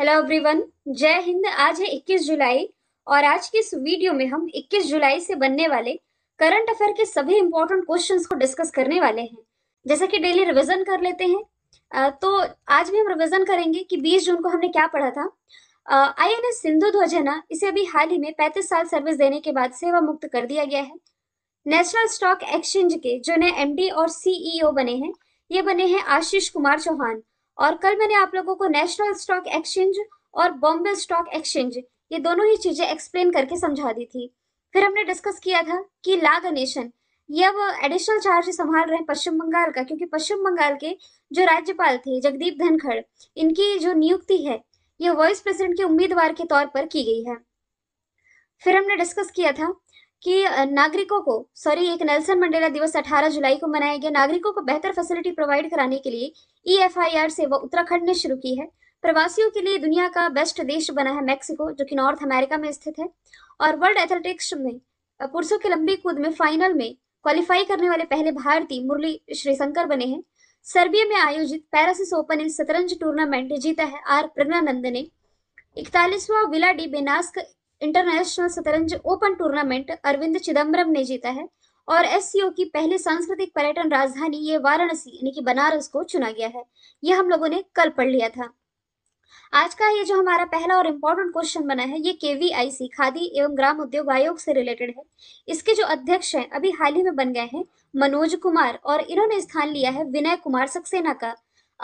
Hello everyone जय हिंद आज है 21 जुलाई और आज के इस वीडियो में हम 21 जुलाई से बनने वाले करंट अफेयर के सभी इंपॉर्टेंट क्वेश्चंस को डिस्कस करने वाले हैं जैसा कि डेली रिवीजन कर लेते हैं तो आज भी हम रिवीजन करेंगे कि 20 जून को हमने क्या पढ़ा था आई एन एस सिंधु ध्वज है ना इसे अभी हाल ही में पैंतीस साल सर्विस देने के बाद सेवा मुक्त कर दिया गया है नेशनल स्टॉक एक्सचेंज के जो नए एम और सीईओ e बने हैं ये बने हैं आशीष कुमार चौहान और कल मैंने आप लोगों को नेशनल स्टॉक एक्सचेंज और बॉम्बे स्टॉक एक्सचेंज ये दोनों ही चीजें एक्सप्लेन करके समझा दी थी फिर हमने डिस्कस किया था कि ला गणेशन ये अब एडिशनल चार्ज संभाल रहे हैं पश्चिम बंगाल का क्योंकि पश्चिम बंगाल के जो राज्यपाल थे जगदीप धनखड़ इनकी जो नियुक्ति है ये वाइस प्रेसिडेंट के उम्मीदवार के तौर पर की गई है फिर हमने डिस्कस किया था कि नागरिकों को सॉरी एक नेल्सन मंडेला दिवस 18 जुलाई को मनाया गया नागरिकों को बेहतर फैसिलिटी प्रोवाइड कराने के लिए ई एफ आई आर सेवा उत्तराखंड ने शुरू की है प्रवासियों के लिए दुनिया का बेस्ट देश बना है मैक्सिको जो कि नॉर्थ अमेरिका में स्थित है और वर्ल्ड एथलेटिक्स में पुरुषों के लंबी कूद में फाइनल में क्वालिफाई करने वाले पहले भारतीय मुरली श्रीशंकर बने हैं सर्बिया में आयोजित पैरासिस ओपन इन शतरंज टूर्नामेंट जीता है आर प्रणानंद ने इकतालीसवा विला डी बेनास्क इंटरनेशनल शतरंज ओपन टूर्नामेंट अरविंद चिदम्बरम ने जीता है और एस की पहली सांस्कृतिक पर्यटन राजधानी ये वाराणसी यानी कि बनारस को चुना गया है ये हम लोगों ने कल पढ़ लिया था आज का ये जो हमारा पहला और इम्पोर्टेंट क्वेश्चन बना है ये केवीआईसी खादी एवं ग्राम उद्योग आयोग से रिलेटेड है इसके जो अध्यक्ष हैं अभी हाल ही में बन गए हैं मनोज कुमार और इन्होंने स्थान लिया है विनय कुमार सक्सेना का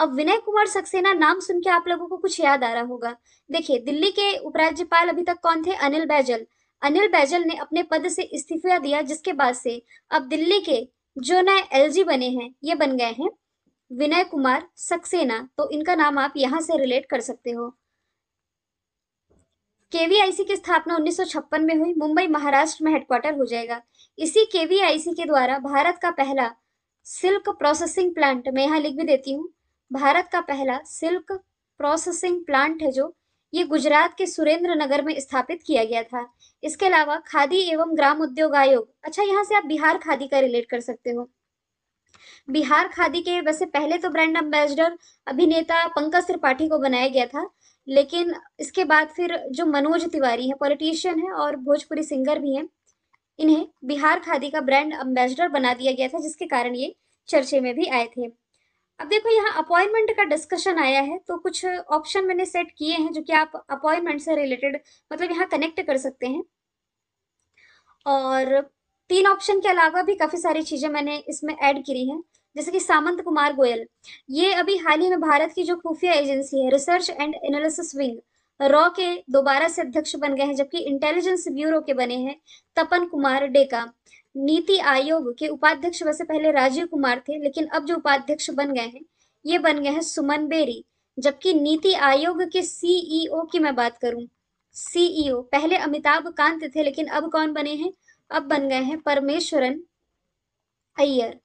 अब विनय कुमार सक्सेना नाम सुन के आप लोगों को कुछ याद आ रहा होगा देखिए दिल्ली के उपराज्यपाल अभी तक कौन थे अनिल बैजल अनिल बैजल ने अपने पद से इस्तीफा दिया जिसके बाद से अब दिल्ली के जो नए एलजी बने हैं ये बन गए हैं विनय कुमार सक्सेना तो इनका नाम आप यहाँ से रिलेट कर सकते हो केवीआईसी की स्थापना 1956 में हुई मुंबई महाराष्ट्र में हेडक्वार्टर हो जाएगा इसी केवीआईसी के द्वारा भारत का पहला सिल्क प्रोसेसिंग प्लांट मैं यहाँ लिख भी देती हूँ भारत का पहला सिल्क प्रोसेसिंग प्लांट है जो ये गुजरात के सुरेंद्र नगर में स्थापित किया गया था इसके अलावा खादी एवं ग्राम उद्योग आयोग अच्छा यहाँ से आप बिहार खादी का रिलेट कर सकते हो बिहार खादी के वैसे पहले तो ब्रांड एम्बेसडर अभिनेता पंकज त्रिपाठी को बनाया गया था लेकिन इसके बाद फिर जो मनोज तिवारी है पॉलिटिशियन है और भोजपुरी सिंगर भी हैं इन्हें बिहार खादी का ब्रांड एम्बेसडर बना दिया गया था जिसके कारण ये चर्चे में भी आए थे अब देखो यहाँ अपॉइंटमेंट का डिस्कशन आया है तो कुछ ऑप्शन मैंने सेट किए हैं जो कि आप अपॉइंटमेंट से रिलेटेड मतलब यहाँ कनेक्ट कर सकते हैं और तीन ऑप्शन के अलावा भी काफ़ी सारी चीज़ें मैंने इसमें ऐड करी हैं जैसे कि सामंत कुमार गोयल ये अभी हाल ही में भारत की जो खुफिया एजेंसी है रिसर्च एंड एनालिसिस विंग रॉ के दोबारा से अध्यक्ष बन गए हैं जबकि इंटेलिजेंस ब्यूरो के बने हैं तपन कुमार डेका नीति आयोग के उपाध्यक्ष वैसे पहले राजीव कुमार थे लेकिन अब जो उपाध्यक्ष बन गए हैं ये बन गए हैं सुमन बेरी जबकि नीति आयोग के सीईओ e की मैं बात करूं सीईओ e पहले अमिताभ कांत थे लेकिन अब कौन बने हैं अब बन गए हैं परमेश्वरन अय्यर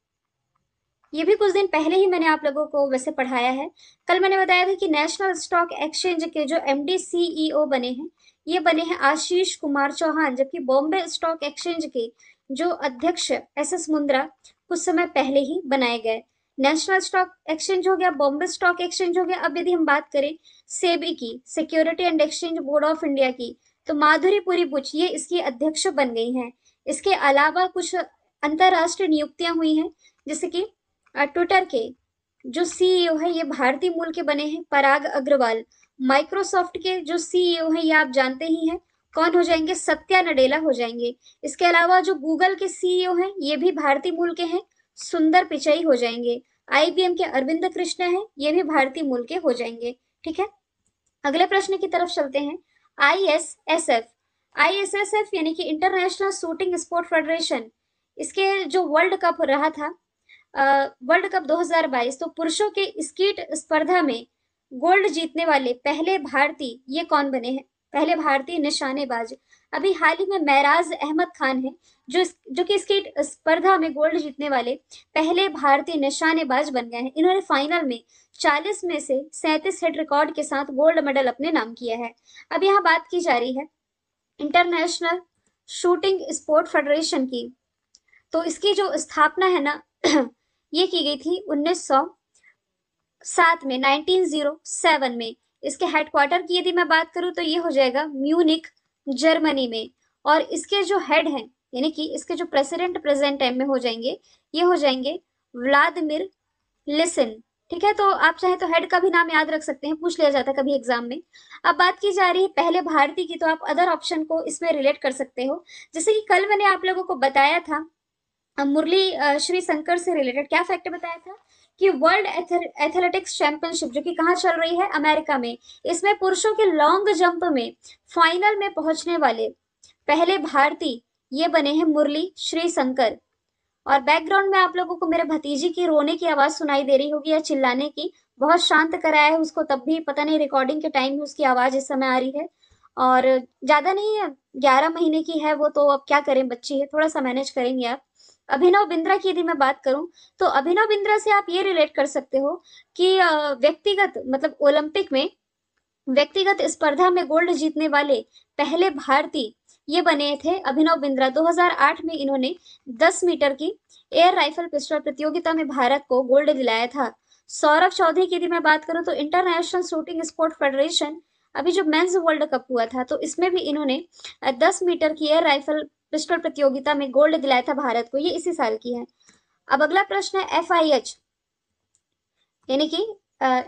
ये भी कुछ दिन पहले ही मैंने आप लोगों को वैसे पढ़ाया है कल मैंने बताया था कि नेशनल स्टॉक एक्सचेंज के जो एम डी सीईओ बने हैं ये बने हैं आशीष कुमार चौहान जबकि बॉम्बे स्टॉक एक्सचेंज के जो अध्यक्ष एस एस मुंद्रा कुछ समय पहले ही बनाए गए नेशनल स्टॉक एक्सचेंज हो गया बॉम्बे स्टॉक एक्सचेंज हो गया अब यदि हम बात करें सेबी की security and exchange board of India की तो माधुरी पुरी पुछ ये इसकी अध्यक्ष बन गई हैं इसके अलावा कुछ अंतर्राष्ट्रीय नियुक्तियां हुई हैं जैसे कि ट्विटर के जो सीईओ e है ये भारतीय मूल के बने हैं पराग अग्रवाल माइक्रोसॉफ्ट के जो सीईओ e है ये आप जानते ही हैं कौन हो जाएंगे सत्या नडेला हो जाएंगे इसके अलावा जो गूगल के सीईओ e हैं ये भी भारतीय मूल के हैं सुंदर पिचाई हो जाएंगे आईबीएम के अरविंद कृष्णा हैं ये भी भारतीय मूल के हो जाएंगे ठीक है अगले प्रश्न की तरफ चलते हैं I I S S S F S F यानी कि इंटरनेशनल शूटिंग स्पोर्ट फेडरेशन इसके जो वर्ल्ड कप रहा था वर्ल्ड कप 2022 तो पुरुषों के स्कीट स्पर्धा में गोल्ड जीतने वाले पहले भारतीय ये कौन बने हैं पहले भारतीय निशानेबाज अभी हाल ही में महराज अहमद खान है जो जो कि स्केट स्पर्धा में गोल्ड जीतने वाले पहले भारतीय निशानेबाज बन गए हैं इन्होंने फाइनल में 40 में से 37 हिट रिकॉर्ड के साथ गोल्ड मेडल अपने नाम किया है अब यहाँ बात की जा रही है इंटरनेशनल शूटिंग स्पोर्ट फेडरेशन की तो इसकी जो स्थापना है ना ये की गई थी उन्नीस सात में सेवन में इसके हेडक्वार्टर की यदि मैं बात करूँ तो ये हो जाएगा म्यूनिक जर्मनी में और इसके जो हेड हैं यानी कि इसके जो प्रेसिडेंट प्रेजेंट टाइम में हो जाएंगे ये हो जाएंगे व्लादिमिर लिसन ठीक है तो आप चाहे तो हेड का भी नाम याद रख सकते हैं पूछ लिया जाता है कभी एग्जाम में अब बात की जा रही है पहले भारतीय की तो आप अदर ऑप्शन को इसमें रिलेट कर सकते हो जैसे कि कल मैंने आप लोगों को बताया था मुरली श्री शंकर से रिलेटेड क्या फैक्ट बताया था कि वर्ल्ड एथलेटिक्स चैंपियनशिप जो कि कहाँ चल रही है अमेरिका में इसमें पुरुषों के लॉन्ग जंप में फाइनल में पहुंचने वाले पहले भारतीय ये बने हैं मुरली श्री शंकर और बैकग्राउंड में आप लोगों को मेरे भतीजी की रोने की आवाज सुनाई दे रही होगी या चिल्लाने की बहुत शांत कराया है उसको तब भी पता नहीं रिकॉर्डिंग के टाइम में उसकी आवाज इस समय आ रही है और ज्यादा नहीं है ग्यारह महीने की है वो तो अब क्या करें बच्ची है थोड़ा सा मैनेज करेंगे आप अभिनव बिंद्रा की यदि मैं बात करूं तो अभिनव बिंद्रा से आप ये रिलेट कर सकते हो कि व्यक्तिगत मतलब ओलंपिक में व्यक्तिगत स्पर्धा में गोल्ड जीतने वाले पहले भारतीय ये बने थे अभिनव बिंद्रा 2008 में इन्होंने 10 मीटर की एयर राइफल पिस्टल प्रतियोगिता में भारत को गोल्ड दिलाया था सौरभ चौधरी की यदि मैं बात करूं तो इंटरनेशनल शूटिंग स्पोर्ट फेडरेशन अभी जो मेंस वर्ल्ड कप हुआ था तो इसमें भी इन्होंने 10 मीटर की एयर राइफल पिस्टल प्रतियोगिता में गोल्ड दिलाया था भारत को ये इसी साल की है अब अगला प्रश्न है एफ आई एच यानी कि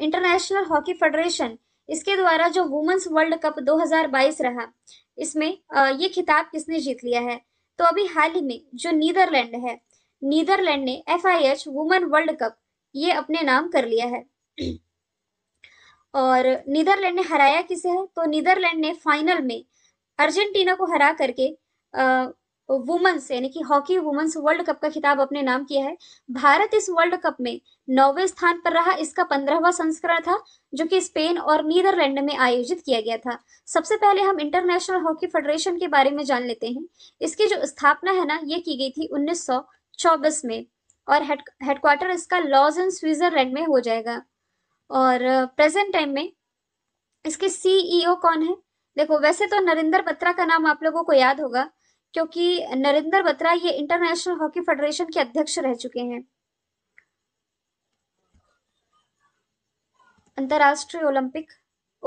इंटरनेशनल हॉकी फेडरेशन इसके द्वारा जो वुमेन्स वर्ल्ड कप 2022 रहा इसमें आ, ये खिताब किसने जीत लिया है तो अभी हाल ही में जो नीदरलैंड है नीदरलैंड ने F I H women world cup ये अपने नाम कर लिया है और नीदरलैंड ने हराया किसे है तो नीदरलैंड ने फाइनल में अर्जेंटीना को हरा करके वुमेंस यानी कि हॉकी वुमेंस वर्ल्ड कप का खिताब अपने नाम किया है भारत इस वर्ल्ड कप में नौवे स्थान पर रहा इसका पंद्रहवा संस्करण था जो कि स्पेन और नीदरलैंड में आयोजित किया गया था सबसे पहले हम इंटरनेशनल हॉकी फेडरेशन के बारे में जान लेते हैं इसकी जो स्थापना है ना ये की गई थी उन्नीस में और हेडक्वार्टर इसका लॉज इन स्विट्जरलैंड में हो जाएगा और प्रेजेंट टाइम में इसके सीईओ कौन है देखो वैसे तो नरेंद्र बत्रा का नाम आप लोगों को याद होगा क्योंकि नरेंद्र बत्रा ये इंटरनेशनल हॉकी फेडरेशन के अध्यक्ष रह चुके हैं अंतरराष्ट्रीय ओलंपिक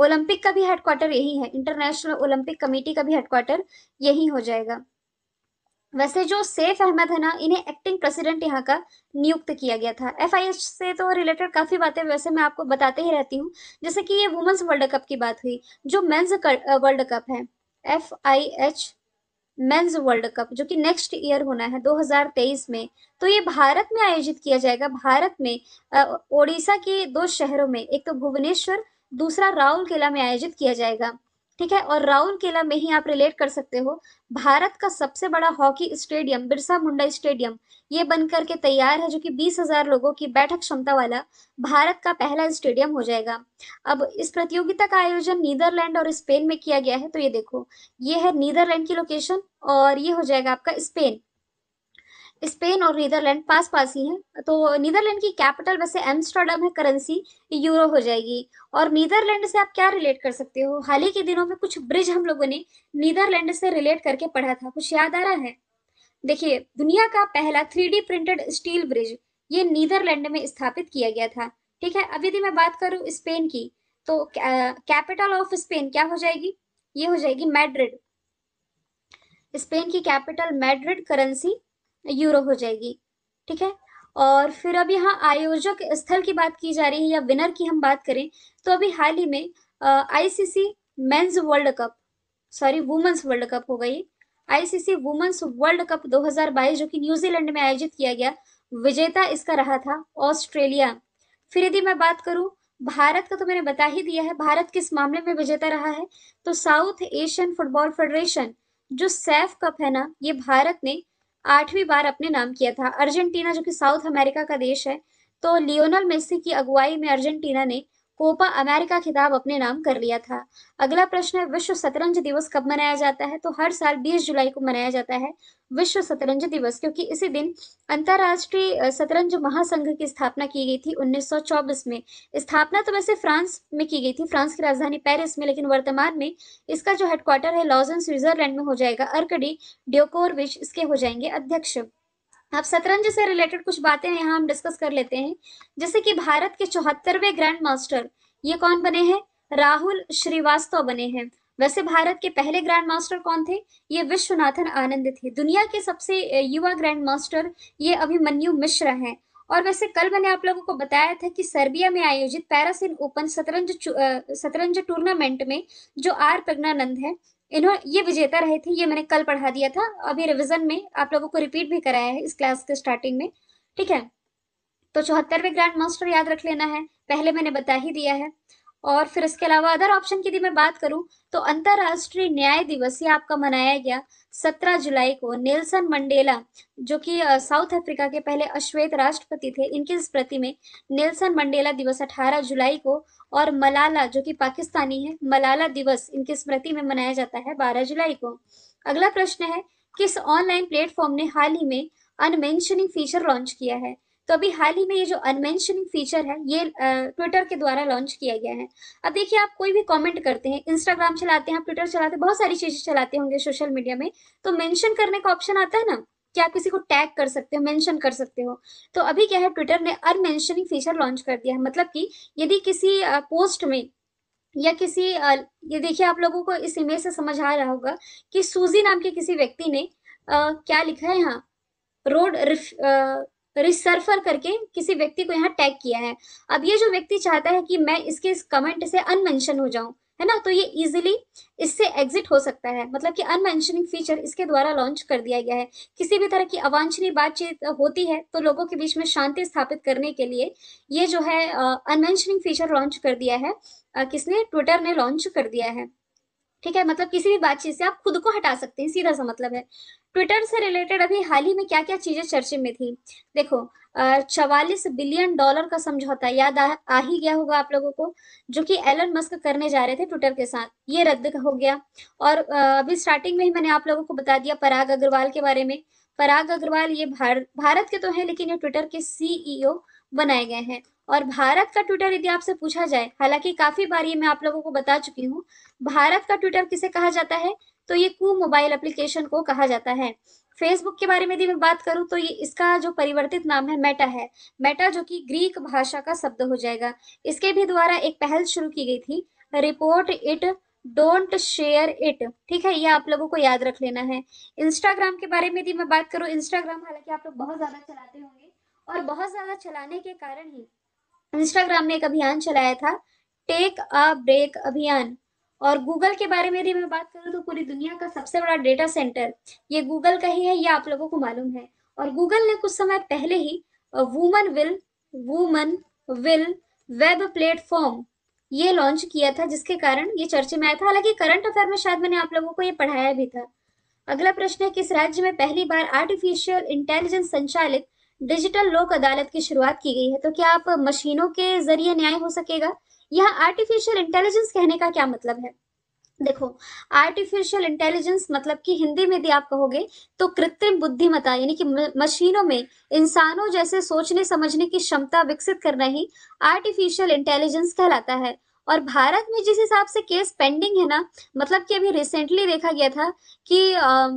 ओलंपिक का भी हेडक्वार्टर यही है इंटरनेशनल ओलंपिक कमेटी का भी हेडक्वार्टर यही हो जाएगा वैसे जो सेफ अहमद है ना इन्हें एक्टिंग प्रेसिडेंट यहाँ का नियुक्त किया गया था एफ से तो रिलेटेड काफ़ी बातें वैसे मैं आपको बताते ही रहती हूँ जैसे कि ये वुमेन्स वर्ल्ड कप की बात हुई जो मेन्स वर्ल्ड कप है F I H men's world cup जो कि नेक्स्ट ईयर होना है 2023 में तो ये भारत में आयोजित किया जाएगा भारत में ओडिशा के दो शहरों में एक तो भुवनेश्वर दूसरा राउरकेला में आयोजित किया जाएगा ठीक है और राउरकेला में ही आप रिलेट कर सकते हो भारत का सबसे बड़ा hockey stadium Birsa Munda stadium ये बन करके तैयार है जो कि बीस हजार लोगों की बैठक क्षमता वाला भारत का पहला स्टेडियम हो जाएगा अब इस प्रतियोगिता का आयोजन नीदरलैंड और स्पेन में किया गया है तो ये देखो ये है नीदरलैंड की लोकेशन और ये हो जाएगा आपका स्पेन स्पेन और नीदरलैंड पास पास ही हैं तो नीदरलैंड की कैपिटल वैसे एम्स्टर्डम है करेंसी यूरो हो जाएगी और नीदरलैंड से आप क्या रिलेट कर सकते हो हाल ही के दिनों में कुछ ब्रिज हम लोगों ने नीदरलैंड से रिलेट करके पढ़ा था कुछ याद आ रहा है देखिए दुनिया का पहला थ्री प्रिंटेड स्टील ब्रिज ये नीदरलैंड में स्थापित किया गया था ठीक है अब यदि मैं बात करूँ स्पेन की तो कैपिटल ऑफ स्पेन क्या हो जाएगी ये हो जाएगी मैड्रिड स्पेन की कैपिटल मैड्रिड करेंसी यूरो हो जाएगी ठीक है और फिर अब यहाँ आयोजक स्थल की बात की जा रही है या विनर की हम बात करें तो अभी हाल ही में ICC men's world cup sorry women's world cup हो गई आईसीसी वुमेन्स वर्ल्ड कप 2022 जो कि न्यूजीलैंड में आयोजित किया गया विजेता इसका रहा था ऑस्ट्रेलिया फिर यदि मैं बात करूं भारत का तो मैंने बता ही दिया है भारत किस मामले में विजेता रहा है तो साउथ एशियन फुटबॉल फेडरेशन जो सैफ कप है ना ये भारत ने आठवीं बार अपने नाम किया था अर्जेंटीना जो कि साउथ अमेरिका का देश है तो लियोनल मेसी की अगुवाई में अर्जेंटीना ने कोपा अमेरिका खिताब अपने नाम कर लिया था अगला प्रश्न है विश्व शतरंज दिवस कब मनाया जाता है तो हर साल 20 जुलाई को मनाया जाता है विश्व शतरंज दिवस क्योंकि इसी दिन अंतरराष्ट्रीय शतरंज महासंघ की स्थापना की गई थी 1924 में स्थापना तो वैसे फ्रांस में की गई थी फ्रांस की राजधानी पेरिस में लेकिन वर्तमान में इसका जो हेडक्वार्टर है लॉजन स्विट्जरलैंड में हो जाएगा अर्कडी ड्योकोरविच इसके हो जाएंगे अध्यक्ष अब शतरंज से रिलेटेड कुछ बातें यहाँ हम डिस्कस कर लेते हैं जैसे कि भारत के चौहत्तरवे ग्रैंड मास्टर ये कौन बने हैं राहुल श्रीवास्तव बने हैं वैसे भारत के पहले ग्रैंड मास्टर कौन थे ये विश्वनाथन आनंद थे दुनिया के सबसे युवा ग्रैंड मास्टर ये अभिमन्यु मिश्र हैं और वैसे कल मैंने आप लोगों को बताया था कि सर्बिया में आयोजित पैरासिन ओपन शतरंज शतरंज टूर्नामेंट में जो आर प्रज्ञानंद है इन्होंने ये विजेता रहे थे ये मैंने कल पढ़ा दिया था अभी रिविजन में आप लोगों को रिपीट भी कराया है इस क्लास के स्टार्टिंग में ठीक है तो चौहत्तरवे ग्रैंड मास्टर याद रख लेना है पहले मैंने बता ही दिया है और फिर इसके अलावा अदर ऑप्शन की यदि मैं बात करूं तो अंतरराष्ट्रीय न्याय दिवस ये आपका मनाया गया 17 जुलाई को नेल्सन मंडेला जो कि साउथ अफ्रीका के पहले अश्वेत राष्ट्रपति थे इनकी स्मृति में नेल्सन मंडेला दिवस 18 जुलाई को और मलाला जो कि पाकिस्तानी है मलाला दिवस इनकी स्मृति में मनाया जाता है बारह जुलाई को अगला प्रश्न है किस ऑनलाइन प्लेटफॉर्म ने हाल ही में अनमेंशनिंग फीचर लॉन्च किया है तो अभी हाल ही में ये जो अनमेंशनिंग फीचर है ये ट्विटर के द्वारा लॉन्च किया गया है अब देखिए आप कोई भी कमेंट करते हैं इंस्टाग्राम चलाते हैं आप ट्विटर चलाते हैं बहुत सारी चीज़ें चलाते होंगे सोशल मीडिया में तो मेंशन करने का ऑप्शन आता है ना कि आप किसी को टैग कर सकते हो मेंशन कर सकते हो तो अभी क्या है ट्विटर ने अनमेंशनिंग फीचर लॉन्च कर दिया है मतलब कि यदि किसी पोस्ट में या किसी ये देखिए आप लोगों को इस इमेज से समझ आ रहा होगा कि सूजी नाम के किसी व्यक्ति ने आ, क्या लिखा है यहाँ रोड रिसर्फर करके किसी व्यक्ति को यहाँ टैग किया है अब ये जो व्यक्ति चाहता है कि मैं इसके इस कमेंट से अनमेंशन हो जाऊं है ना तो ये इजिली इससे एग्जिट हो सकता है मतलब कि अनमेंशनिंग फीचर इसके द्वारा लॉन्च कर दिया गया है किसी भी तरह की अवांछनीय बातचीत होती है तो लोगों के बीच में शांति स्थापित करने के लिए ये जो है अनमेंशनिंग फीचर लॉन्च कर दिया है किसने ट्विटर ने लॉन्च कर दिया है ठीक है मतलब किसी भी बातचीत से आप खुद को हटा सकते हैं सीधा सा मतलब है ट्विटर से रिलेटेड अभी हाल ही में क्या क्या चीजें चर्चे में थी देखो चवालीस बिलियन डॉलर का समझौता याद आ, आ ही गया होगा आप लोगों को जो कि एलन मस्क करने जा रहे थे ट्विटर के साथ ये रद्द हो गया और अभी स्टार्टिंग में ही मैंने आप लोगों को बता दिया पराग अग्रवाल के बारे में पराग अग्रवाल ये भार, भारत के तो हैं लेकिन ये ट्विटर के सीईओ बनाए गए हैं और भारत का ट्विटर यदि आपसे पूछा जाए हालांकि काफी बार ये मैं आप लोगों को बता चुकी हूँ भारत का ट्विटर किसे कहा जाता है तो ये कू मोबाइल एप्लीकेशन को कहा जाता है फेसबुक के बारे में यदि मैं बात करूं तो ये इसका जो परिवर्तित नाम है मेटा है मेटा जो कि ग्रीक भाषा का शब्द हो जाएगा इसके भी द्वारा एक पहल शुरू की गई थी report it don't share it ठीक है ये आप लोगों को याद रख लेना है इंस्टाग्राम के बारे में यदि मैं बात करूँ इंस्टाग्राम हालांकि आप लोग बहुत ज्यादा चलाते होंगे और बहुत ज़्यादा चलाने के कारण ही इंस्टाग्राम ने एक अभियान चलाया था टेक अ ब्रेक अभियान और गूगल के बारे में यदि मैं बात करूँ तो पूरी दुनिया का सबसे बड़ा डेटा सेंटर ये गूगल का ही है ये आप लोगों को मालूम है और गूगल ने कुछ समय पहले ही woman will woman will web platform ये लॉन्च किया था जिसके कारण ये चर्चे में आया था हालांकि करंट अफेयर में शायद मैंने आप लोगों को ये पढ़ाया भी था अगला प्रश्न है किस राज्य में पहली बार आर्टिफिशियल इंटेलिजेंस संचालित डिजिटल लोक अदालत की शुरुआत की गई है तो क्या आप मशीनों के जरिए न्याय हो सकेगा यह आर्टिफिशियल इंटेलिजेंस कहने का क्या मतलब है देखो आर्टिफिशियल इंटेलिजेंस मतलब कि हिंदी में भी आप कहोगे तो कृत्रिम बुद्धिमता यानी कि मशीनों में इंसानों जैसे सोचने समझने की क्षमता विकसित करना ही आर्टिफिशियल इंटेलिजेंस कहलाता है और भारत में जिस हिसाब से केस पेंडिंग है ना मतलब कि अभी रिसेंटली देखा गया था कि आ,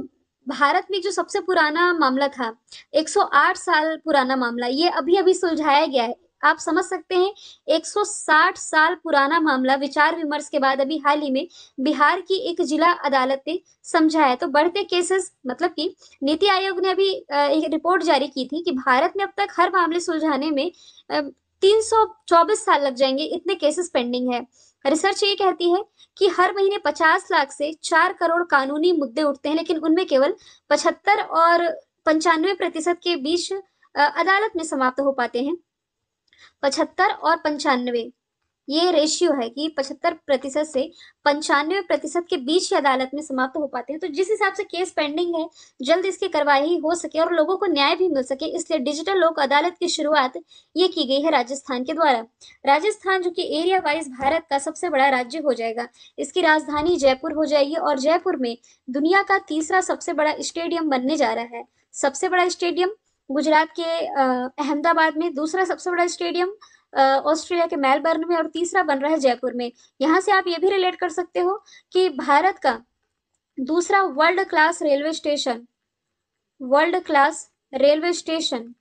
भारत में जो सबसे पुराना मामला था 108 साल पुराना मामला ये अभी अभी सुलझाया गया है आप समझ सकते हैं 160 साल पुराना मामला विचार विमर्श के बाद अभी हाल ही में बिहार की एक जिला अदालत ने समझाया तो बढ़ते केसेस मतलब कि नीति आयोग ने अभी एक रिपोर्ट जारी की थी कि भारत में अब तक हर मामले सुलझाने में तीन सौ चौबीस साल लग जाएंगे इतने केसेस पेंडिंग है रिसर्च ये कहती है कि हर महीने 50 लाख से 4 करोड़ कानूनी मुद्दे उठते हैं लेकिन उनमें केवल 75 और पंचानवे प्रतिशत के बीच अदालत में समाप्त हो पाते हैं पचहत्तर और पंचानवे ये रेशियो है कि पचहत्तर प्रतिशत से पंचानवे प्रतिशत के बीच ही अदालत में समाप्त हो पाते हैं तो जिस हिसाब से केस पेंडिंग है जल्द इसकी कार्यवाही हो सके और लोगों को न्याय भी मिल सके इसलिए डिजिटल लोक अदालत की शुरुआत ये की गई है राजस्थान के द्वारा राजस्थान जो कि एरिया वाइज भारत का सबसे बड़ा राज्य हो जाएगा इसकी राजधानी जयपुर हो जाएगी और जयपुर में दुनिया का तीसरा सबसे बड़ा स्टेडियम बनने जा रहा है सबसे बड़ा स्टेडियम गुजरात के अहमदाबाद में दूसरा सबसे बड़ा स्टेडियम ऑस्ट्रेलिया के मेलबर्न में और तीसरा बन रहा है जयपुर में यहाँ से आप ये भी रिलेट कर सकते हो कि भारत का दूसरा world class railway station world class railway station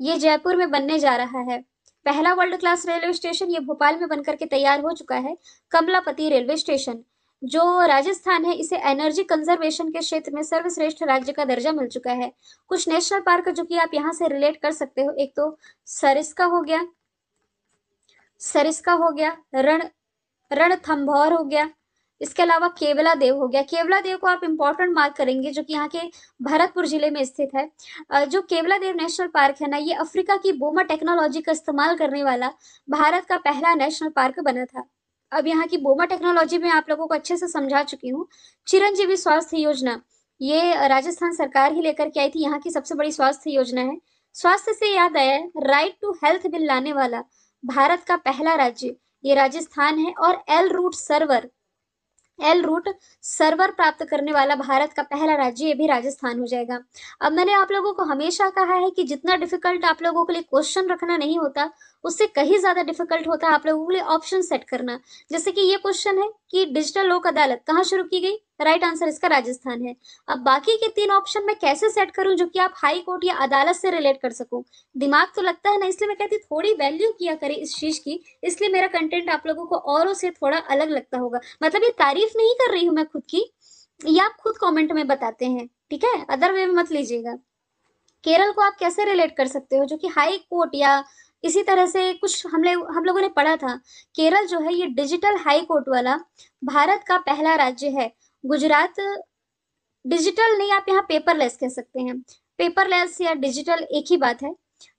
ये जयपुर में बनने जा रहा है पहला वर्ल्ड क्लास रेलवे स्टेशन ये भोपाल में बनकर के तैयार हो चुका है कमलापति रेलवे स्टेशन जो राजस्थान है इसे एनर्जी कंजर्वेशन के क्षेत्र में सर्वश्रेष्ठ राज्य का दर्जा मिल चुका है कुछ नेशनल पार्क जो कि आप यहाँ से रिलेट कर सकते हो एक तो सरिस्का हो गया सरिस्का हो गया रण रणथम्भौर हो गया इसके अलावा केवला देव हो गया केवला देव को आप इम्पोर्टेंट मार्क करेंगे जो कि यहाँ के भरतपुर जिले में स्थित है जो केवला देव नेशनल पार्क है ना ये अफ्रीका की बोमा टेक्नोलॉजी का इस्तेमाल करने वाला भारत का पहला नेशनल पार्क बना था अब यहाँ की बोमा टेक्नोलॉजी में आप लोगों को अच्छे से समझा चुकी हूँ चिरंजीवी स्वास्थ्य योजना ये राजस्थान सरकार ही लेकर के आई थी यहाँ की सबसे बड़ी स्वास्थ्य योजना है स्वास्थ्य से याद आया राइट टू हेल्थ बिल लाने वाला भारत का पहला राज्य ये राजस्थान है और L root server L root server प्राप्त करने वाला भारत का पहला राज्य ये भी राजस्थान हो जाएगा अब मैंने आप लोगों को हमेशा कहा है कि जितना डिफिकल्ट आप लोगों के लिए क्वेश्चन रखना नहीं होता उससे कहीं ज़्यादा डिफिकल्ट होता है आप लोगों के लिए ऑप्शन सेट करना जैसे कि ये क्वेश्चन है कि डिजिटल लोक अदालत कहाँ शुरू की गई राइट right आंसर इसका राजस्थान है अब बाकी के तीन ऑप्शन मैं कैसे सेट करूं जो कि आप हाई कोर्ट या अदालत से रिलेट कर सकूं दिमाग तो लगता है ना इसलिए मैं कहती थोड़ी वैल्यू किया करें इस चीज की इसलिए मेरा कंटेंट आप लोगों को औरों से थोड़ा अलग लगता होगा मतलब ये तारीफ नहीं कर रही हूं मैं खुद की ये आप खुद कॉमेंट में बताते हैं ठीक है अदर वे में मत लीजिएगा केरल को आप कैसे रिलेट कर सकते हो जो कि हाई कोर्ट या इसी तरह से कुछ हमने हम लोगों ने पढ़ा था केरल जो है ये डिजिटल हाई कोर्ट वाला भारत का पहला राज्य है गुजरात डिजिटल नहीं आप यहाँ पेपरलेस कह सकते हैं पेपरलेस या डिजिटल एक ही बात है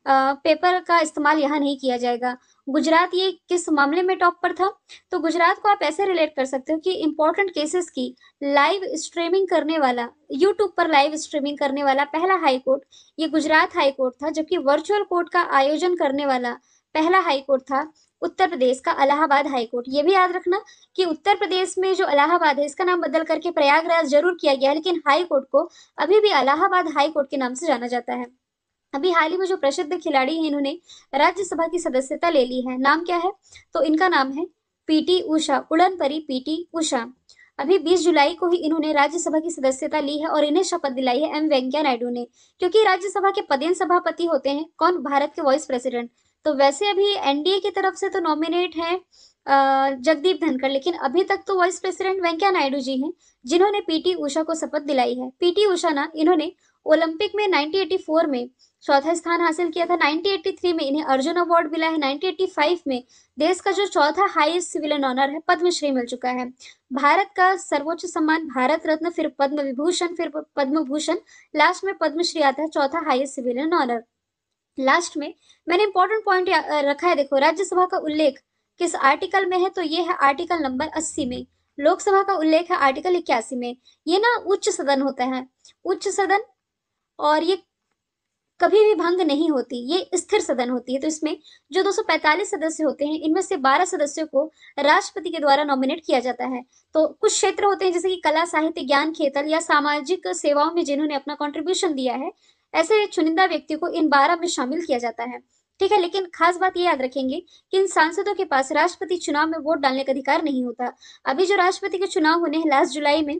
आ, पेपर का इस्तेमाल यहाँ नहीं किया जाएगा गुजरात ये किस मामले में टॉप पर था तो गुजरात को आप ऐसे रिलेट कर सकते हो कि इम्पोर्टेंट केसेस की लाइव स्ट्रीमिंग करने वाला यूट्यूब पर लाइव स्ट्रीमिंग करने वाला पहला हाई कोर्ट ये गुजरात हाई कोर्ट था जबकि वर्चुअल कोर्ट का आयोजन करने वाला पहला हाई कोर्ट था उत्तर प्रदेश का हाई हाईकोर्ट ये भी याद रखना कि उत्तर प्रदेश में जो अलाहाबाद है इसका नाम बदल करके प्रयागराज जरूर किया गया है लेकिन हाईकोर्ट को अभी भी हाई हाईकोर्ट के नाम से जाना जाता है अभी हाल ही में जो प्रसिद्ध खिलाड़ी हैं इन्होंने राज्यसभा की सदस्यता ले ली है नाम क्या है तो इनका नाम है पीटी उषा उड़न परी पीटी उषा अभी 20 जुलाई को ही इन्होंने राज्यसभा की सदस्यता ली है और इन्हें शपथ दिलाई है एम वेंकैया नायडू ने क्योंकि राज्यसभा के पदेन सभापति होते हैं कौन भारत के वाइस प्रेसिडेंट तो वैसे अभी एनडीए की तरफ से तो नॉमिनेट है जगदीप धनखड़ लेकिन अभी तक तो वाइस प्रेसिडेंट वेंकैया नायडू जी हैं जिन्होंने पीटी उषा को शपथ दिलाई है पीटी उषा ना इन्होंने ओलंपिक में 1984 में चौथा स्थान हासिल किया था 1983 में इन्हें अर्जुन अवार्ड मिला है 1985 में देश का जो चौथा हाईएस्ट सिविलियन ऑनर है पद्मश्री मिल चुका है भारत का सर्वोच्च सम्मान भारत रत्न फिर पद्म विभूषण फिर पद्म भूषण लास्ट में पद्मश्री आता है चौथा हाईएस्ट सिविलियन ऑनर लास्ट में मैंने इंपॉर्टेंट पॉइंट रखा है देखो राज्यसभा का उल्लेख किस आर्टिकल में है तो ये है आर्टिकल नंबर अस्सी में लोकसभा का उल्लेख है आर्टिकल इक्यासी में ये ना उच्च सदन होता है उच्च सदन और ये कभी भी भंग नहीं होती ये स्थिर सदन होती है तो इसमें जो 245 सदस्य होते हैं इनमें से 12 सदस्यों को राष्ट्रपति के द्वारा नॉमिनेट किया जाता है तो कुछ क्षेत्र होते हैं जैसे कि कला साहित्य ज्ञान खेतल या सामाजिक सेवाओं में जिन्होंने अपना कॉन्ट्रीब्यूशन दिया है ऐसे चुनिंदा व्यक्ति को इन बारह में शामिल किया जाता है ठीक है लेकिन खास बात ये याद रखेंगे कि इन सांसदों के पास राष्ट्रपति चुनाव में वोट डालने का अधिकार नहीं होता अभी जो राष्ट्रपति के चुनाव होने हैं लास्ट जुलाई में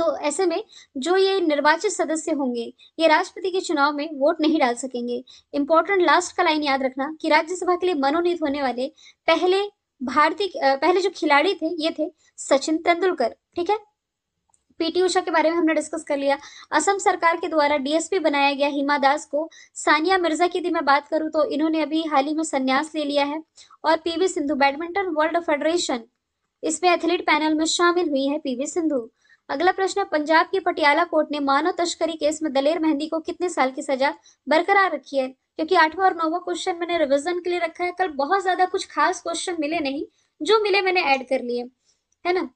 तो ऐसे में जो ये निर्वाचित सदस्य होंगे ये राष्ट्रपति के चुनाव में वोट नहीं डाल सकेंगे इंपॉर्टेंट लास्ट का लाइन याद रखना कि राज्यसभा के लिए मनोनीत होने वाले पहले भारतीय पहले जो खिलाड़ी थे ये थे सचिन तेंदुलकर ठीक है पीटी उषा के बारे में हमने डिस्कस कर लिया असम सरकार के द्वारा डीएसपी बनाया गया हिमा दास को सानिया मिर्जा की यदि मैं बात करूं तो इन्होंने अभी हाल ही में संन्यास ले लिया है और PV Sindhu badminton world federation इसमें एथलीट पैनल में शामिल हुई है पीवी सिंधु अगला प्रश्न पंजाब की पटियाला कोर्ट ने मानव तस्करी केस में दलेर मेहंदी को कितने साल की सजा बरकरार रखी है क्योंकि आठवां और नौवा क्वेश्चन मैंने रिविजन के लिए रखा है कल बहुत ज्यादा कुछ खास क्वेश्चन मिले नहीं जो मिले मैंने ऐड कर लिए है ना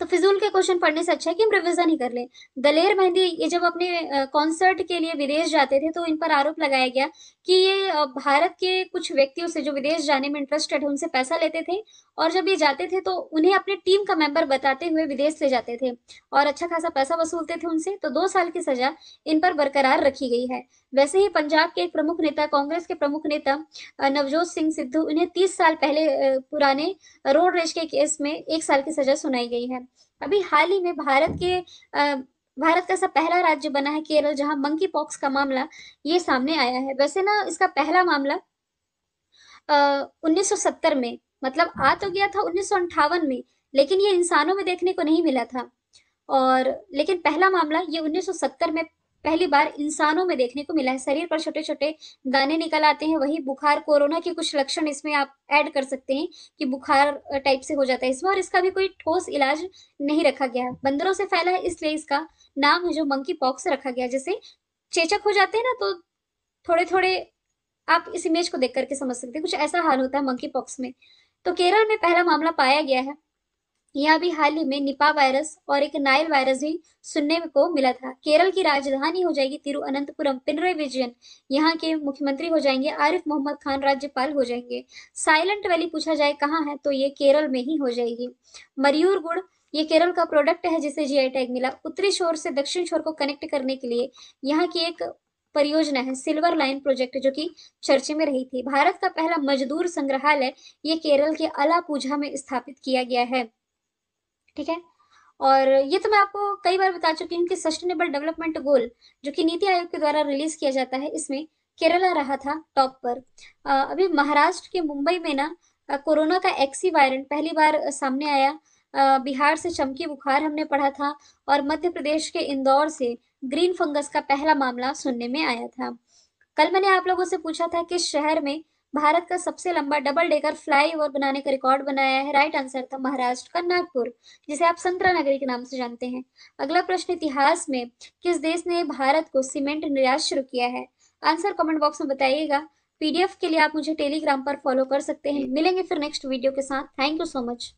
तो फिजूल के क्वेश्चन पढ़ने से अच्छा है कि हम रिविजन ही कर लें दलेर मेहंदी ये जब अपने कॉन्सर्ट के लिए विदेश जाते थे तो इन पर आरोप लगाया गया कि ये भारत के कुछ व्यक्तियों से जो विदेश जाने में इंटरेस्टेड है उनसे पैसा लेते थे और जब ये जाते थे तो उन्हें अपने टीम का मेंबर बताते हुए विदेश ले जाते थे और अच्छा खासा पैसा वसूलते थे उनसे तो दो साल की सजा इन पर बरकरार रखी गई है वैसे ही पंजाब के एक प्रमुख नेता कांग्रेस के प्रमुख नेता नवजोत सिंह सिद्धू इन्हें तीस साल पहले पुराने रोड रेज के केस में एक साल की सजा सुनाई गई है अभी हाल ही में भारत हम्म। के भारत का सब पहला राज्य बना है केरल जहां मंकी पॉक्स का मामला ये सामने आया है वैसे ना इसका पहला मामला उन्नीस 1970 में मतलब आ तो गया था उन्नीस में लेकिन ये इंसानों में देखने को नहीं मिला था और लेकिन पहला मामला ये 1970 में पहली बार इंसानों में देखने को मिला है शरीर पर छोटे छोटे दाने निकल आते हैं वही बुखार कोरोना के कुछ लक्षण इसमें आप ऐड कर सकते हैं कि बुखार टाइप से हो जाता है इसमें और इसका भी कोई ठोस इलाज नहीं रखा गया बंदरों से फैला है इसलिए इसका नाम है जो मंकी पॉक्स रखा गया जैसे चेचक हो जाते हैं ना तो थोड़े थोड़े आप इस इमेज को देख करके समझ सकते हैं कुछ ऐसा हाल होता है मंकी पॉक्स में तो केरल में पहला मामला पाया गया है यहाँ भी हाल ही में निपा वायरस और एक नाइल वायरस भी सुनने को मिला था केरल की राजधानी हो जाएगी तिरुअनंतपुरम पिनरे विजयन यहाँ के मुख्यमंत्री हो जाएंगे आरिफ मोहम्मद खान राज्यपाल हो जाएंगे साइलेंट वैली पूछा जाए कहाँ है तो ये केरल में ही हो जाएगी मरियूर गुड़ ये केरल का प्रोडक्ट है जिसे जीआई टैग मिला उत्तरी शोर से दक्षिण शोर को कनेक्ट करने के लिए यहाँ की एक परियोजना है सिल्वर लाइन प्रोजेक्ट जो कि चर्चे में रही थी भारत का पहला मजदूर संग्रहालय ये केरल के अलापूझा में स्थापित किया गया है ठीक है और ये तो मैं आपको कई बार बता चुकी हूँ कि सस्टेनेबल डेवलपमेंट गोल जो कि नीति आयोग के द्वारा रिलीज किया जाता है इसमें केरला रहा था टॉप पर अभी महाराष्ट्र के मुंबई में ना कोरोना का एक्सी वायरेंट पहली बार सामने आया बिहार से चमकी बुखार हमने पढ़ा था और मध्य प्रदेश के इंदौर से ग्रीन फंगस का पहला मामला सुनने में आया था कल मैंने आप लोगों से पूछा था कि शहर में भारत का सबसे लंबा डबल डेकर फ्लाईओवर बनाने का रिकॉर्ड बनाया है राइट आंसर था महाराष्ट्र का नागपुर जिसे आप संतरा नगरी के नाम से जानते हैं अगला प्रश्न इतिहास में किस देश ने भारत को सीमेंट निर्यात शुरू किया है आंसर कमेंट बॉक्स में बताइएगा पीडीएफ के लिए आप मुझे टेलीग्राम पर फॉलो कर सकते हैं मिलेंगे फिर नेक्स्ट वीडियो के साथ थैंक यू सो मच